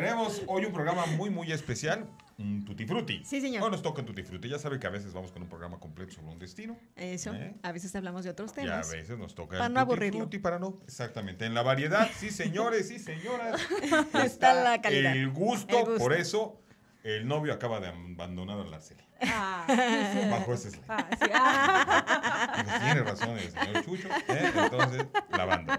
Tenemos hoy un programa muy, muy especial. Un tutti frutti. Sí, señor. Hoy nos toca un tutti frutti. Ya sabe que a veces vamos con un programa completo sobre un destino. Eso. ¿Eh? A veces hablamos de otros temas. Y a veces nos toca. Para el no tutti para no. Exactamente. En la variedad, sí, señores, sí, señoras. está, la calidad. El gusto, el gusto. Por eso. El novio acaba de abandonar a la Celia. Ah. Bajo ese slide. Ah, ah. Pues tiene razón el señor Chucho. ¿eh? Entonces, la banda.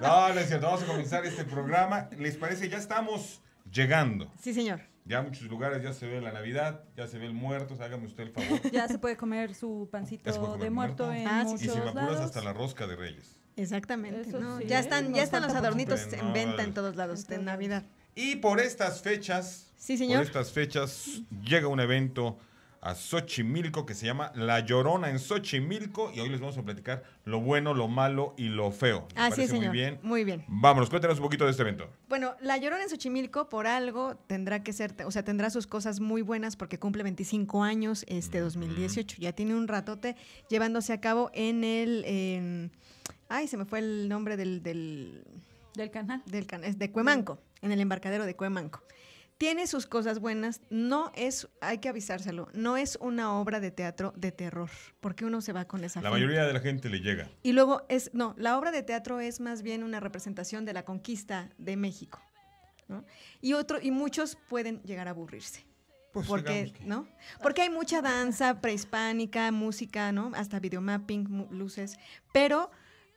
No, no es cierto. Vamos a comenzar este programa. ¿Les parece? Ya estamos llegando. Sí, señor. Ya en muchos lugares ya se ve la Navidad, ya se ve el muerto, hágame usted el favor. Ya se puede comer su pancito de muerto, en ah, muchos Y si me hasta la rosca de Reyes. Exactamente. ya ¿eh? están, ya están los adornitos en venta en todos lados de Navidad. Y por estas fechas, sí, señor. por estas fechas llega un evento a Xochimilco que se llama La Llorona en Xochimilco y hoy les vamos a platicar lo bueno, lo malo y lo feo. Así es, señor. Muy bien. Muy bien. Vámonos, cuéntanos un poquito de este evento. Bueno, La Llorona en Xochimilco por algo tendrá que ser, o sea, tendrá sus cosas muy buenas porque cumple 25 años este 2018. Ya tiene un ratote llevándose a cabo en el... ay, se me fue el nombre del... Del, del canal. Del canal, de Cuemanco, en el embarcadero de Cuemanco. Tiene sus cosas buenas, no es, hay que avisárselo, no es una obra de teatro de terror, porque uno se va con esa. La mayoría de la gente le llega. Y luego es, no, la obra de teatro es más bien una representación de la conquista de México. ¿no? Y otro, y muchos pueden llegar a aburrirse. Pues porque, ¿no? Porque hay mucha danza prehispánica, música, ¿no? Hasta videomapping, luces, pero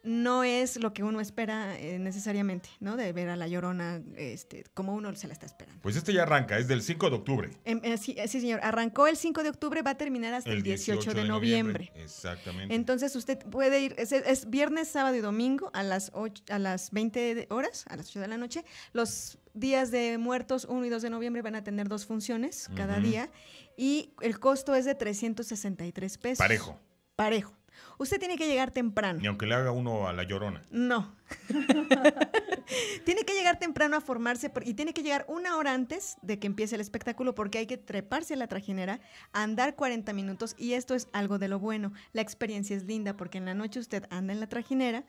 no es lo que uno espera eh, necesariamente, ¿no? De ver a La Llorona este, como uno se la está esperando. Pues este ya arranca, es del 5 de octubre. Em, eh, eh, sí, señor, arrancó el 5 de octubre, va a terminar hasta el, 18, de, noviembre. Exactamente. Entonces usted puede ir, es, viernes, sábado y domingo a las, 8, a las 20 horas, a las 8 de la noche. Los días de muertos 1 y 2 de noviembre van a tener dos funciones cada día y el costo es de 363 pesos. Parejo. Parejo. Usted tiene que llegar temprano. Ni aunque le haga uno a la llorona. No. tiene que llegar temprano a formarse y tiene que llegar una hora antes de que empiece el espectáculo porque hay que treparse a la trajinera, andar 40 minutos y esto es algo de lo bueno. La experiencia es linda porque en la noche usted anda en la trajinera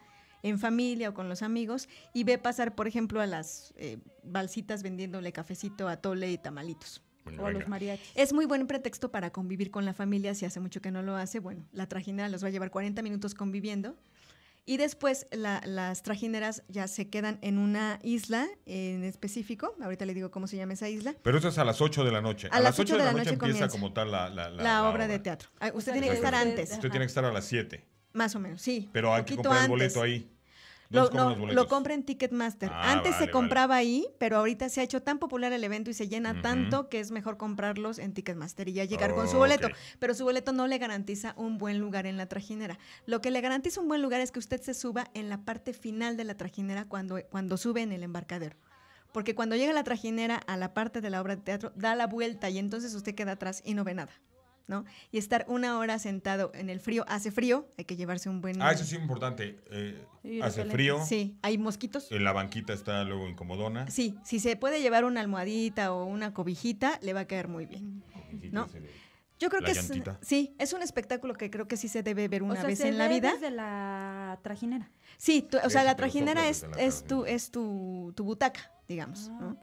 en familia o con los amigos y ve pasar, por ejemplo, a las eh, balsitas vendiéndole cafecito, a tole y tamalitos. Es muy buen pretexto para convivir con la familia. Si hace mucho que no lo hace, bueno, la trajinera los va a llevar 40 minutos conviviendo. Y después las trajineras ya se quedan en una isla en específico. Ahorita le digo cómo se llama esa isla. Pero eso es a las 8 de la noche. A, las 8, de, la, noche, empieza como tal la, obra, de teatro. Ah, usted tiene que estar antes. Usted tiene que estar a las 7. Más o menos, sí. Pero hay que comprar el boleto ahí. Lo, no, lo compra en Ticketmaster. Ah, Antes se compraba ahí, pero ahorita se ha hecho tan popular el evento y se llena tanto que es mejor comprarlos en Ticketmaster y ya llegar con su boleto. Pero su boleto no le garantiza un buen lugar en la trajinera. Lo que le garantiza un buen lugar es que usted se suba en la parte final de la trajinera cuando, cuando sube en el embarcadero porque cuando llega la trajinera a la parte de la obra de teatro, da la vuelta y entonces usted queda atrás y no ve nada. ¿no? Y estar una hora sentado en el frío, hace frío, hay que llevarse un buen... Ah, eso sí es importante, eh, hace frío. Sí, hay mosquitos. En eh, la banquita está luego incomodona. Sí, si se puede llevar una almohadita o una cobijita, le va a caer muy bien, ¿no? Yo creo que es, sí, es un espectáculo que creo que sí se debe ver una vez en la vida. de la trajinera. Sí, o sea, la trajinera es, tu, es tu, butaca, digamos. Ah,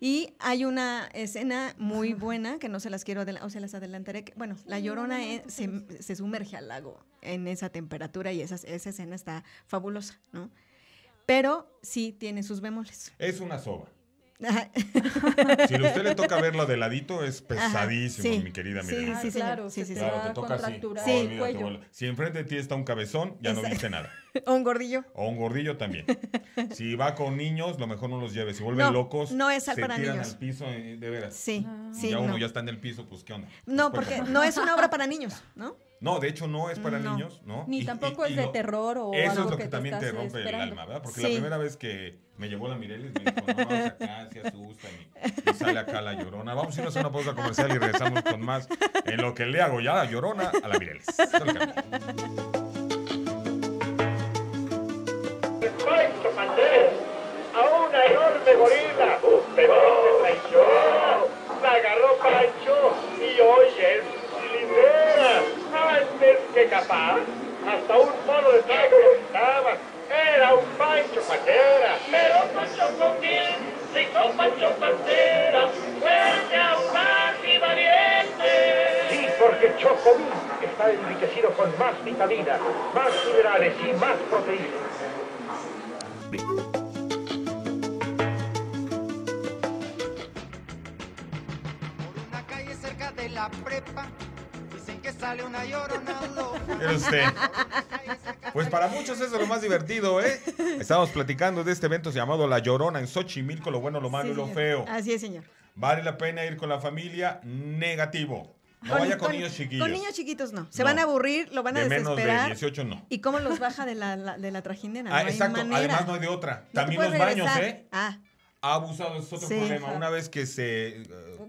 y hay una escena muy buena que no se las quiero adelantar, o se las adelantaré. Que, bueno, la llorona e, se, sumerge al lago en esa temperatura y esa, esa escena está fabulosa, ¿no? Pero sí tiene sus bemoles. Es una soba si a usted le toca verlo de ladito, es pesadísimo, mi querida Sí, sí, claro, sí, sí, te si enfrente de ti está un cabezón, ya no viste nada. O un gordillo. O un gordillo también. si va con niños, lo mejor no los lleve. Si vuelven locos, no es se para tiran niños. al piso eh, de veras. Sí, ah. sí. Ya uno ya está en el piso, pues ¿qué onda? No, pues, pues. porque no es una obra para niños, ¿no? No, de hecho no es para niños, ¿no? Ni tampoco es de terror o Eso es lo que, también te, rompe el alma, ¿verdad? Porque la primera vez que me llevó la Mireles me dijo, no, vamos acá, se asusta y, sale acá la llorona. Vamos a irnos a una pausa comercial y regresamos con más en lo que le hago ya la llorona a la Mireles. a una enorme gorila, pero la agarró Pancho y hoy es libera más que capaz, hasta un solo que estaba, Era un Pancho Patera. Pero Pancho con se si con Pancho Patera, fuerte audaz y valiente. Sí, porque Chocomín está enriquecido con más vitamina más minerales y más proteínas. Por una calle cerca de la prepa que sale una llorona. usted. Pues para muchos eso es lo más divertido, ¿eh? Estamos platicando de este evento llamado La Llorona en Xochimilco, lo bueno, lo malo y lo feo. Así es, señor. ¿Vale la pena ir con la familia? Negativo. No vaya con, niños chiquitos. Con niños chiquitos no. Se van a aburrir, lo van a de Menos de 18 no. ¿Y cómo los baja de la, de la trajinera? Ah, exacto. Además no hay de otra. También los baños, ¿eh? Ah ha abusado, es otro problema. Una vez que se. Eh,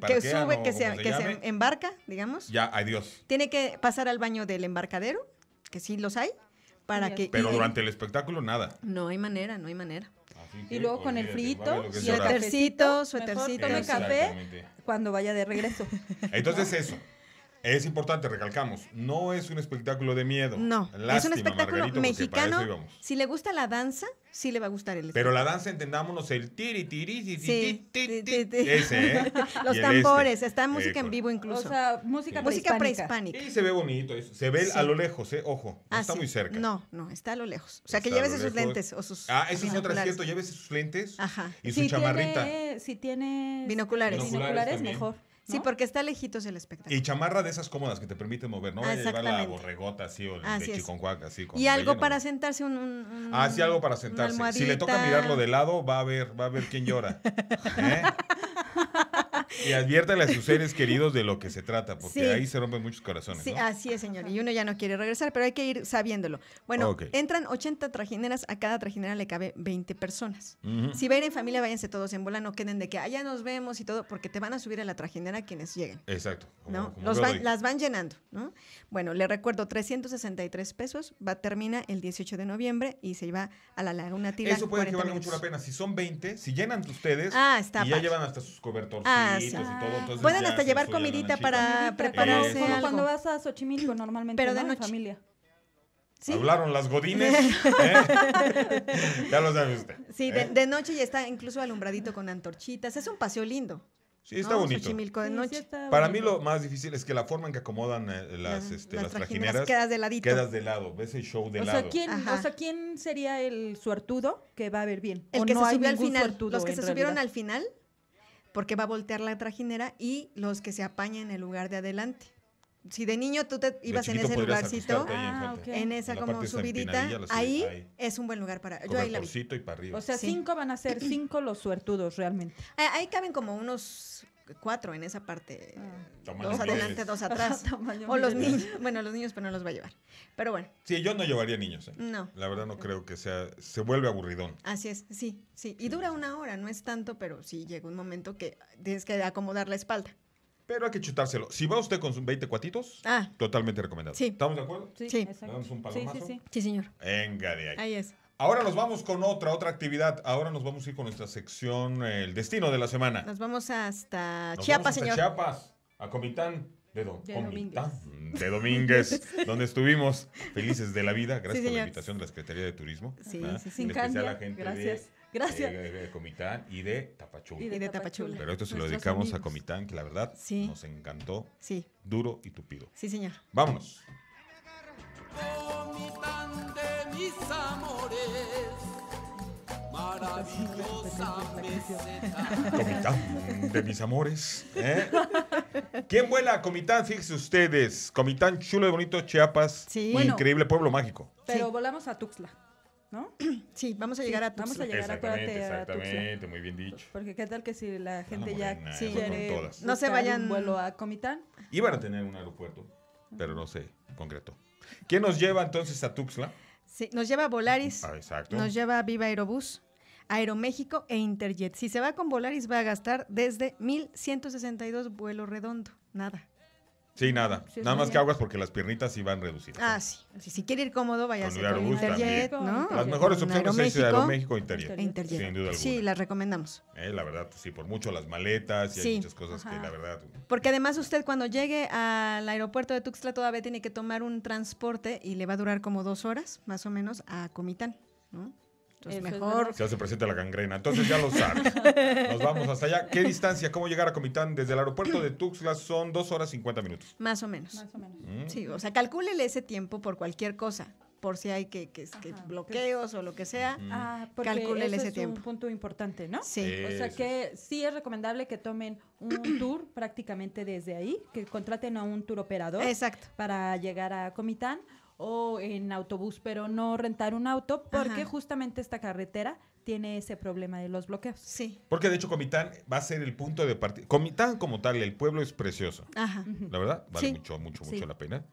que sube, que, se, embarca, digamos. Ya, adiós. Tiene que pasar al baño del embarcadero, que sí los hay, para que. Pero durante el espectáculo, nada. No hay manera, no hay manera. y luego con el frito, su tercito tome café cuando vaya de regreso. Entonces, eso. Es importante, recalcamos, no es un espectáculo de miedo. No, es un espectáculo mexicano. Si le gusta la danza, sí le va a gustar el Pero la danza, entendámonos, el tiri, tiri, tiri, tiri, tiri, Ese, ¿eh? Los este. tambores, está música en vivo incluso. O sea, música prehispánica. Música Y se ve bonito, eso. se ve a lo lejos, ¿eh? Ojo, no ah, está muy cerca. No, no, está a lo lejos. O sea, que llévese sus lentes o sus Ah, eso es otro cierto, llévese sus lentes Ajá. y su si chamarrita. Tiene, si tiene binoculares, binoculares mejor. Sí, porque está lejitos el espectáculo. Y chamarra de esas cómodas que te permiten mover, ¿no? Ah, vaya a llevar la borregota así o el así así. y algo para sentarse, un, un, Ah, sí, algo para sentarse. Si le toca mirarlo de lado, va a ver, va a ver quién llora. ¿eh? Y adviértale a sus seres queridos de lo que se trata, porque ahí se rompen muchos corazones. Sí, así es, señor. Y uno ya no quiere regresar, pero hay que ir sabiéndolo. Bueno, entran 80 trajineras, a cada trajinera le cabe 20 personas. Si va en familia, váyanse todos en bola, no queden de que allá ah, nos vemos y todo, porque te van a subir a la trajinera quienes lleguen. Exacto. las van llenando, ¿no? Bueno, le recuerdo, 363 pesos, va, termina el 18 de noviembre y se lleva a la laguna tira. Eso puede que valga mucho la pena. Si son 20, si llenan ustedes ah, y ya llevan hasta sus cobertores ah, Pueden hasta llevar comidita para prepararse. Como cuando vas a Xochimilco normalmente. Pero de noche. familia. Hablaron las godines. ¿eh? ya lo sabe usted. Sí, ¿eh? de, noche ya está incluso alumbradito con antorchitas. Es un paseo lindo. Sí, está bonito. noche. Para mí lo más difícil es que la forma en que acomodan eh, las, las, este, trajineras, Quedas de Quedas lado. Ves el show de o lado. Sea, ¿quién, o sea, ¿quién sería el suertudo que va a ver bien? El que se subió al final. Los que se subieron al final porque va a voltear la trajinera y los que se apañan en el lugar de adelante. Si de niño tú te ibas en ese lugarcito, ah, en, esa como subidita, ahí, es un buen lugar para. O sea, cinco van a ser cinco los suertudos realmente. Ahí caben como unos cuatro en esa parte. Ah. Eh, dos adelante, dos atrás. o los niños. Bueno, los niños, pero no los va a llevar. Pero bueno. Sí, yo no llevaría niños. ¿eh? No. La verdad no creo que sea. Se vuelve aburridón. Así es, sí, sí. Y dura una hora, no es tanto, pero sí llega un momento que tienes que acomodar la espalda. Pero hay que chutárselo. Si va usted con sus 20 cuatitos, ah. totalmente recomendado. Sí. ¿Estamos de acuerdo? Sí, Damos un palomazo. Sí, sí, sí. sí señor. Venga de ahí. Ahí es. Ahora nos vamos con otra, otra actividad. Ahora nos vamos a ir con nuestra sección El Destino de la Semana. Nos vamos hasta Chiapas, vamos señor. Chiapas, a Comitán. De, Domínguez. De Domínguez, donde estuvimos felices de la vida. Gracias por la invitación de la Secretaría de Turismo. Sí, ¿verdad? sí, cambio. A la gente Gracias. Eh, gracias. De, Comitán y de Tapachula. Y de Tapachula. Pero esto se lo dedicamos a Comitán, que la verdad nos encantó. Sí. Duro y tupido. Sí, señor. Vámonos. Comitán mis amores. Maravillosa meseta. Comitán de mis amores. ¿eh? ¿Quién vuela? a Comitán, fíjense ustedes. Comitán chulo y bonito, Chiapas. Sí. increíble pueblo mágico. Pero volamos a Tuxtla. ¿no? Sí, vamos a llegar a Tuxla. Vamos a llegar exactamente, Exactamente, muy bien dicho. Porque qué tal que si la ah, gente ya no se vayan vuelo a Comitán. Iban a tener un aeropuerto, pero no se concreto ¿Quién nos lleva entonces a Tuxla? Sí, nos lleva a Volaris. Ah, nos lleva a Viva Aerobús. Aeroméxico e Interjet. Si se va con Volaris va a gastar desde 1.162 vuelo redondo, nada. Sí, nada. nada más que aguas porque las piernitas iban van reducidas. Ah, sí. Si, quiere ir cómodo, vaya con a Interjet, ¿no? Las mejores opciones es Aeroméxico Interjet. Interjet. Sí, las recomendamos. Eh, la verdad, sí, por mucho las maletas y hay muchas cosas que la verdad. Porque además usted cuando llegue al aeropuerto de Tuxtla todavía tiene que tomar un transporte y le va a durar como dos horas, más o menos, a Comitán, ¿no? Entonces, mejor. ya se presenta la gangrena. Entonces, ya lo sabes. Nos vamos hasta allá. ¿Qué distancia? ¿Cómo llegar a Comitán? Desde el aeropuerto de Tuxtla son dos horas 50 minutos. Más o menos. Más o menos. Mm. Sí, o sea, calcúlele ese tiempo por cualquier cosa por si hay que, pues bloqueos o lo que sea, ah, ese tiempo. Es un punto importante, ¿no? Sí. O sea que sí es recomendable que tomen un tour prácticamente desde ahí, que contraten a un tour operador Exacto. para llegar a Comitán o en autobús, pero no rentar un auto, porque justamente esta carretera tiene ese problema de los bloqueos. Sí. Porque de hecho Comitán va a ser el punto de partida. Comitán como tal, el pueblo es precioso. Ajá. La verdad, vale mucho, mucho, mucho la pena.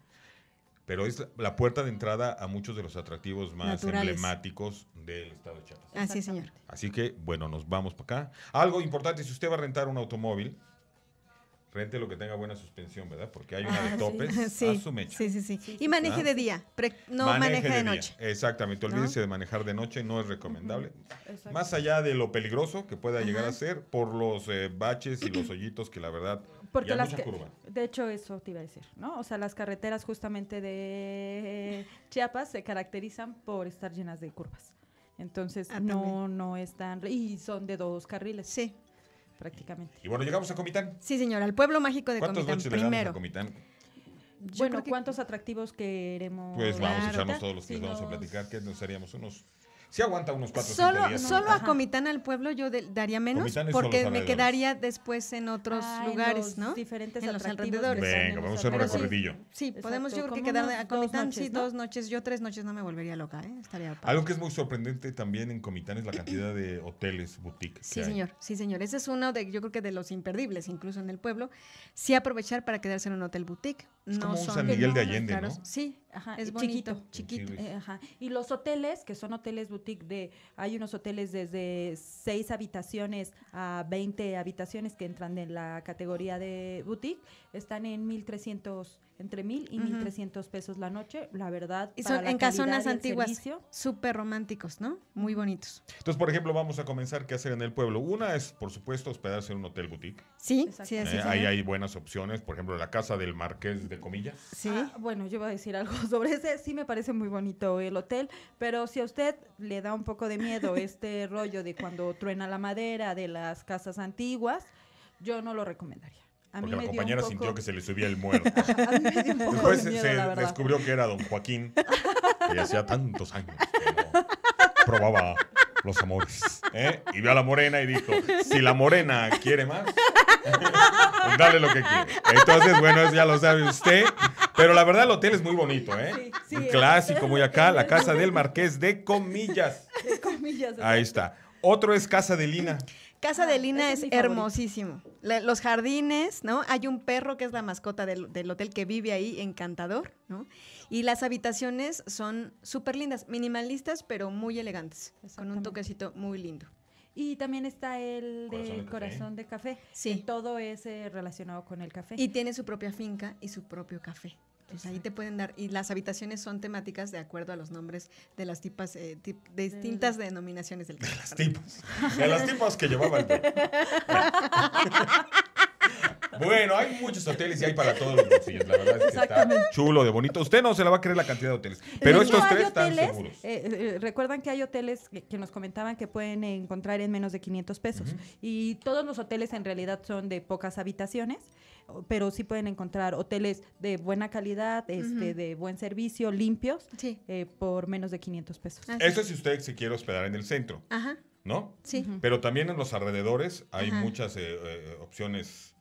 Pero es la puerta de entrada a muchos de los atractivos más emblemáticos del estado de Chiapas. Así señor. Así que, bueno, nos vamos para acá. Algo importante, si usted va a rentar un automóvil, rente lo que tenga buena suspensión, ¿verdad? Porque hay una de ah, topes a su mecha. Sí, sí, sí. Y maneje de día, no maneje, de, noche. Exactamente, olvídese de manejar de noche, no es recomendable. Más allá de lo peligroso que pueda llegar a ser por los eh, baches y los hoyitos que la verdad... Porque las curva. De hecho, eso te iba a decir, ¿no? O sea, las carreteras justamente de Chiapas se caracterizan por estar llenas de curvas. Entonces, ah, no, no están... Y son de dos carriles. Sí prácticamente. Y bueno, llegamos a Comitán. Sí, señora, al pueblo mágico de Comitán. Primero. Le a Comitán? bueno, ¿cuántos atractivos queremos? Pues vamos a echarnos todos los que vamos a platicar, que nos haríamos unos si aguanta unos cuatro solo, Solo a Comitán al pueblo yo daría menos porque me quedaría después en otros ah, lugares, ¿no? Diferentes en los alrededores. Venga, vamos a hacer un recorridillo. Sí, podemos yo que quedar a Comitán, sí, dos noches. Yo tres noches no me volvería loca, ¿eh? Estaría Algo que es muy sorprendente también en Comitán es la cantidad de hoteles, boutiques. Sí, señor, sí, señor. Ese es uno de, yo creo que de los imperdibles, incluso en el pueblo. Sí aprovechar para quedarse en un hotel boutique. no como San Miguel de Allende, ¿no? Sí, es chiquito, chiquito. Eh, y los hoteles, que son hoteles boutique de, hay unos hoteles desde 6 habitaciones a 20 habitaciones que entran en la categoría de boutique, están en 1300 entre mil y mil trescientos pesos la noche, la verdad. Y son en casonas antiguas, súper románticos, ¿no? Muy bonitos. Entonces, por ejemplo, vamos a comenzar qué hacer en el pueblo. Una es, por supuesto, hospedarse en un hotel boutique. Sí, sí, eh, sí, Ahí hay buenas opciones, por ejemplo, la casa del marqués de comillas. Sí. Ah, bueno, yo voy a decir algo sobre ese. Sí me parece muy bonito el hotel, pero si a usted le da un poco de miedo este rollo de cuando truena la madera de las casas antiguas, yo no lo recomendaría porque la compañera sintió que se le subía el muerto. Después se descubrió que era don Joaquín, Y hacía tantos años que probaba los amores. ¿eh? Y vio a la morena y dijo, si la morena quiere más, pues dale lo que quiere. Entonces, bueno, ya lo sabe usted. Pero la verdad, el hotel es muy bonito, ¿eh? Sí, sí, Un clásico muy acá, la casa del marqués de comillas. De Ahí está. Otro es Casa de Lina. Casa de Lina ah, es hermosísimo los jardines, ¿no? Hay un perro que es la mascota del, hotel que vive ahí, encantador, ¿no? Y las habitaciones son súper lindas, minimalistas, pero muy elegantes, con un toquecito muy lindo. Y también está el corazón de, corazón de café. Sí. todo es eh, relacionado con el café. Y tiene su propia finca y su propio café ahí te pueden dar, y las habitaciones son temáticas de acuerdo a los nombres de las tipas, eh, distintas denominaciones del De las tipas, de las tipas que llevaban Bueno, hay muchos hoteles y hay para todos los bolsillos. La verdad es que chulo, de bonito. Usted no se la va a creer la cantidad de hoteles. Pero estos tres están seguros. Eh, eh, recuerdan que hay hoteles que, nos comentaban que pueden encontrar en menos de 500 pesos. Y todos los hoteles en realidad son de pocas habitaciones pero sí pueden encontrar hoteles de buena calidad, este, de buen servicio, limpios, eh, por menos de 500 pesos. Eso es si usted se quiere hospedar en el centro, Ajá. ¿no? Sí. Pero también en los alrededores hay muchas eh, eh, opciones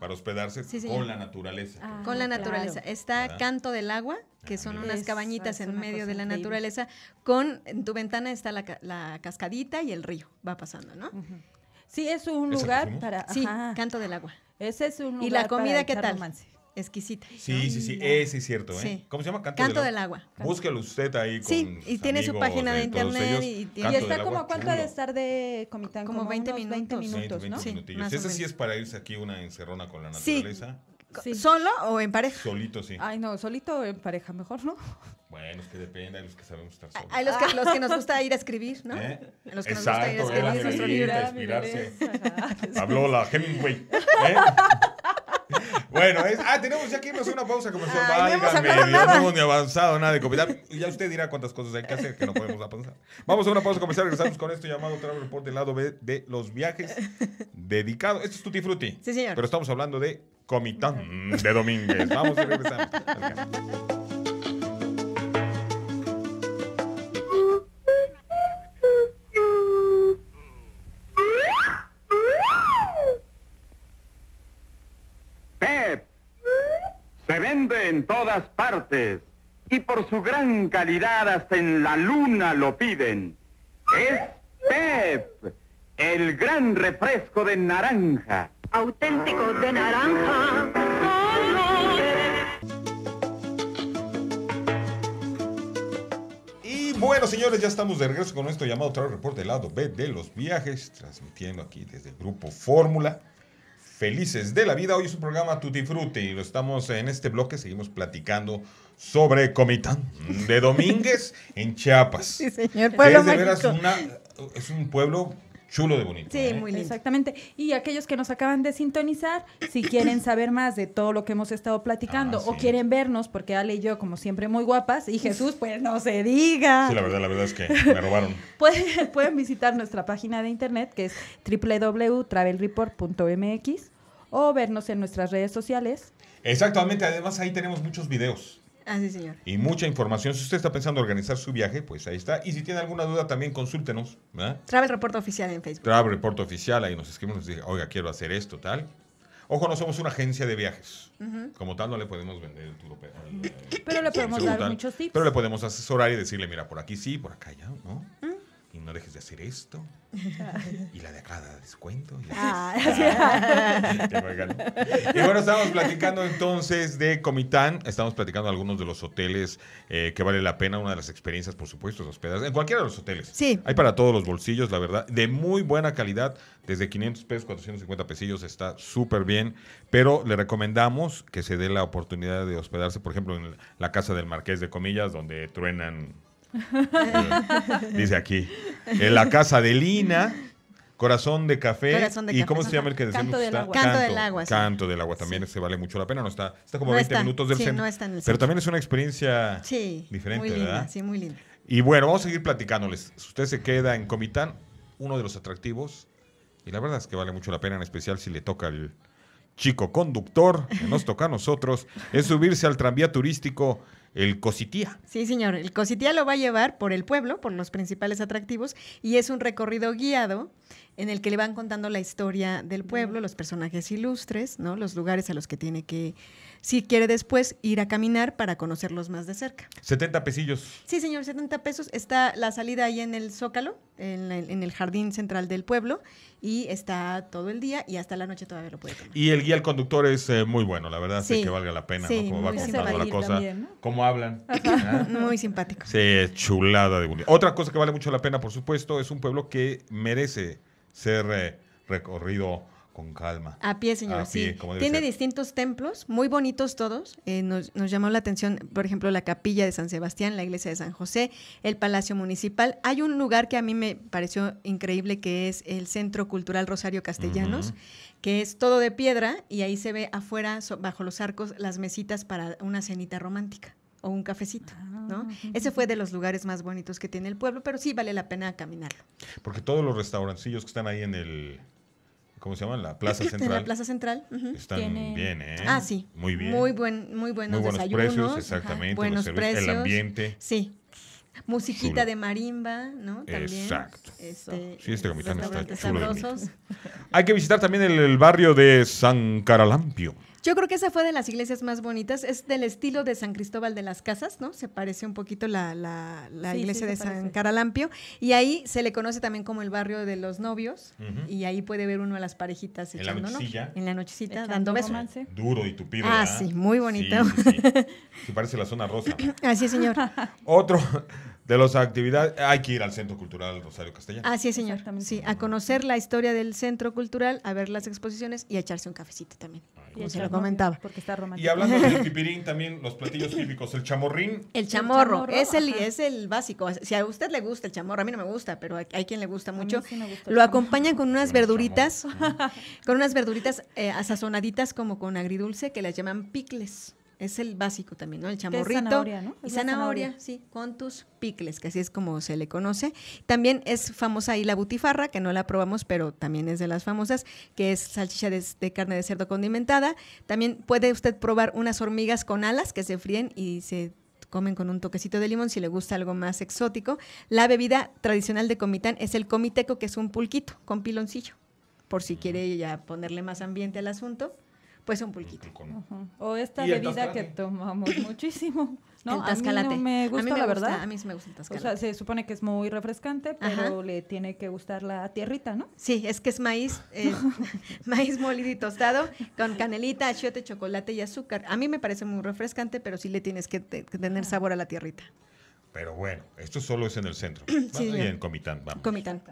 para hospedarse con la naturaleza. Ah, con la naturaleza. Está Canto del Agua, que son unas cabañitas en medio de la naturaleza. Con en tu ventana está la, cascadita y el río va pasando, ¿no? Sí, es un lugar para... Sí, Canto del Agua. Ese es un ¿Y la comida qué tal? Exquisita. Sí, sí, sí, ese es cierto. ¿eh? ¿Cómo se llama? Canto, del, Agua. Búsquelo usted ahí. Con sí, y tiene su página de, internet. Y, y, está como, ¿cuánto de estar de Comitán? Como, 20, minutos, 20 minutos. ¿no? 20 sí, ese sí es para irse aquí una encerrona con la naturaleza. Sí. ¿Solo o en pareja? Solito, sí. Ay, no, solito o en pareja, mejor, ¿no? Bueno, es que depende, hay los que sabemos estar solos. Hay los que, los que nos gusta ir a escribir, ¿no? ¿Eh? Los que Exacto, nos gusta ir a escribir. a inspirarse. Habló la Hemingway. ¿eh? Bueno, es, ah, tenemos ya que irnos a una pausa comercial. vamos no, ni avanzado nada de copiar. Y ya usted dirá cuántas cosas hay que hacer que no podemos avanzar. Vamos a una pausa comercial. Regresamos con esto llamado Travel Report del lado B de los viajes dedicado. Esto es Tutti Frutti. Sí, señor. Pero estamos hablando de Comitán de Domínguez. Vamos a regresamos. Pep se vende en todas partes y por su gran calidad hasta en la luna lo piden. Es Pep, el gran refresco de naranja auténtico de naranja. Y Bueno, señores, ya estamos de regreso con nuestro llamado Travel Report del lado B de los viajes, transmitiendo aquí desde el grupo Fórmula. Felices de la vida, hoy es un programa Tutti Frutti y lo estamos en este bloque, seguimos platicando sobre Comitán de Domínguez en Chiapas. Sí, señor, pueblo es es un pueblo chulo de bonito. Sí, ¿eh? muy lindo. Exactamente. Y aquellos que nos acaban de sintonizar, si quieren saber más de todo lo que hemos estado platicando ah, o quieren vernos, porque Ale y yo, como siempre, muy guapas, y Jesús, pues no se diga. Sí, la verdad, la verdad es que me robaron. pueden, pueden visitar nuestra página de internet que es www.travelreport.mx o vernos en nuestras redes sociales. Exactamente, además ahí tenemos muchos videos sí, señor. Y mucha información. Si usted está pensando organizar su viaje, pues ahí está. Y si tiene alguna duda, también consúltenos. ¿verdad? Travel Report Oficial en Facebook. Travel Report Oficial, ahí nos escriben, nos dice, oiga, quiero hacer esto, tal. Ojo, no somos una agencia de viajes. Como tal, no le podemos vender el tour. Pero le podemos dar muchos tips. Pero le podemos asesorar y decirle, mira, por aquí sí, por acá ya, ¿no? no dejes de hacer esto. y la de acá da descuento. Ah, y, bueno, estamos platicando entonces de Comitán. Estamos platicando de algunos de los hoteles eh, que vale la pena. Una de las experiencias, por supuesto, es hospedarse en cualquiera de los hoteles. Sí. Hay para todos los bolsillos, la verdad. De muy buena calidad. Desde 500 pesos, 450 pesillos. Está súper bien. Pero le recomendamos que se dé la oportunidad de hospedarse, por ejemplo, en la casa del Marqués de Comillas, donde truenan Mm. Dice aquí. En la casa de Lina. Corazón de café. ¿Y cómo se llama el que decimos Canto del agua. Canto, del agua. también se vale mucho la pena. No está, como 20 minutos del centro. Pero también es una experiencia diferente, Sí, muy linda. Y bueno, vamos a seguir platicándoles. Si usted se queda en Comitán, uno de los atractivos, y la verdad es que vale mucho la pena, en especial si le toca el chico conductor, que nos toca a nosotros, es subirse al tranvía turístico el Cositía. Sí, señor. El Cositía lo va a llevar por el pueblo, por los principales atractivos, y es un recorrido guiado en el que le van contando la historia del pueblo, los personajes ilustres, ¿no? Los lugares a los que tiene que, si quiere después, ir a caminar para conocerlos más de cerca. 70 pesillos. Sí, señor, 70 pesos. Está la salida ahí en el Zócalo, en, el jardín central del pueblo, y está todo el día y hasta la noche todavía lo puede tomar. Y el guía al conductor es eh, muy bueno, la verdad, sé que valga la pena, sí, Cómo va contando la cosa, ¿no? cómo hablan. Ah. Muy simpático. Sí, chulada de unión. Otra cosa que vale mucho la pena, por supuesto, es un pueblo que merece ser eh, recorrido con calma. A pie, señor. sí. Tiene distintos templos, muy bonitos todos. Eh, nos, llamó la atención, por ejemplo, la capilla de San Sebastián, la iglesia de San José, el Palacio Municipal. Hay un lugar que a mí me pareció increíble, que es el Centro Cultural Rosario Castellanos, que es todo de piedra y ahí se ve afuera, bajo los arcos, las mesitas para una cenita romántica o un cafecito, ¿no? Ah, Ese fue de los lugares más bonitos que tiene el pueblo, pero sí vale la pena caminarlo. Porque todos los restaurancillos que están ahí en el ¿cómo se llama? La Plaza Central. En la Plaza Central. Están bien, ¿eh? Ah, sí. Muy bien. Muy buen muy buenos, muy buenos precios, exactamente, buenos los precios, el ambiente. Sí. Musiquita de marimba, ¿no? También. Exacto. Este, sí, este comitán está chulo. Hay que visitar también el barrio de San Caralampio. Yo creo que esa fue de las iglesias más bonitas. Es del estilo de San Cristóbal de las Casas, ¿no? Se parece un poquito la, la, iglesia de San Caralampio. Y ahí se le conoce también como el barrio de los novios. Y ahí puede ver uno a las parejitas en la En la nochecita, dando besos. Duro y tupido. Ah, sí, muy bonito. Se parece la zona rosa. Así señor. Otro, de las actividades, hay que ir al Centro Cultural Rosario Castellano. Así es, señor. Sí, a conocer la historia del Centro Cultural, a ver las exposiciones y a echarse un cafecito también. como se lo comentaba. Porque está romántico. Y hablando del pipirín, también los platillos típicos, el chamorrín. El chamorro, es, el, es el básico. Si a usted le gusta el chamorro, a mí no me gusta, pero hay, quien le gusta mucho. lo acompañan con unas verduritas, con unas verduritas eh, asazonaditas como con agridulce que las llaman picles es el básico también, ¿no? El chamorrito. Zanahoria, ¿no? Y zanahoria, sí, con tus picles, que así es como se le conoce. También es famosa ahí la butifarra, que no la probamos, pero también es de las famosas, que es salchicha de, de carne de cerdo condimentada. También puede usted probar unas hormigas con alas que se fríen y se comen con un toquecito de limón si le gusta algo más exótico. La bebida tradicional de Comitán es el comiteco, que es un pulquito con piloncillo, por si mm. quiere ya ponerle más ambiente al asunto pues un pulquito. O esta bebida que tomamos muchísimo. El tascalate. A mí me gusta, la verdad. a mí me gusta el tascalate. O sea, se supone que es muy refrescante, pero le tiene que gustar la tierrita, ¿no? Sí, es que es maíz, eh, maíz molido y tostado con canelita, achiote, chocolate y azúcar. A mí me parece muy refrescante, pero sí le tienes que, tener sabor a la tierrita. Pero bueno, esto solo es en el centro. sí, y en Comitán, vamos. Comitán.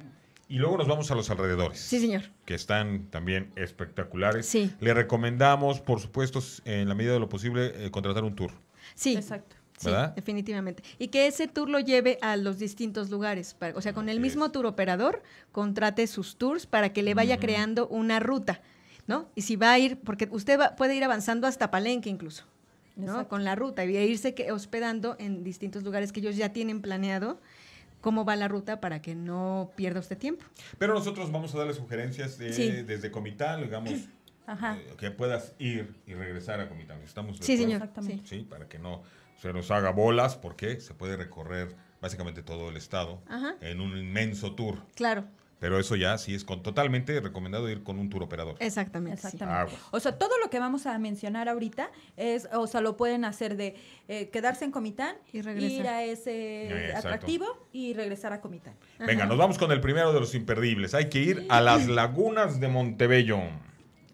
Y luego nos vamos a los alrededores. Sí, señor. Que están también espectaculares. Sí. Le recomendamos, por supuesto, en la medida de lo posible, eh, contratar un tour. Sí. Exacto. ¿verdad? Sí, definitivamente. Y que ese tour lo lleve a los distintos lugares. o sea, con el mismo tour operador, contrate sus tours para que le vaya creando una ruta, ¿no? Y si va a ir, porque usted puede ir avanzando hasta Palenque incluso, ¿no? Con la ruta y irse que, hospedando en distintos lugares que ellos ya tienen planeado cómo va la ruta para que no pierda usted tiempo. Pero nosotros vamos a darle sugerencias desde Comital, digamos, eh, que puedas ir y regresar a Comital. Estamos sí, señor, exactamente. Sí, para que no se nos haga bolas, porque se puede recorrer básicamente todo el estado en un inmenso tour. Claro. Pero eso ya sí es con, totalmente recomendado ir con un tour operador. Exactamente. Exactamente. O sea, todo lo que vamos a mencionar ahorita es, o sea, lo pueden hacer de eh, quedarse en Comitán, y regresar. ir a ese atractivo y regresar a Comitán. Venga, nos vamos con el primero de los imperdibles. Hay que ir a las lagunas de Montebello.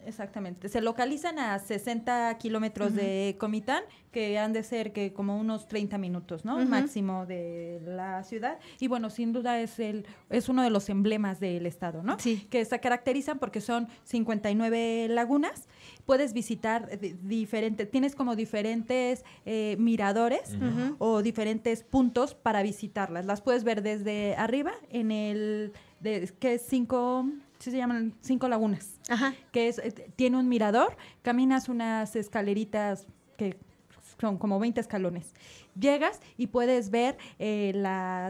Exactamente. Se localizan a 60 kilómetros de Comitán, que han de ser que como unos 30 minutos, ¿no? Máximo de la ciudad. Y bueno, sin duda es el es uno de los emblemas del estado, ¿no? Sí. Que se caracterizan porque son 59 lagunas. Puedes visitar diferentes, tienes como diferentes eh, miradores o diferentes puntos para visitarlas. Las puedes ver desde arriba en el de, que es Cinco se llaman Cinco Lagunas, que es, eh, tiene un mirador, caminas unas escaleritas que son como 20 escalones. Llegas y puedes ver eh,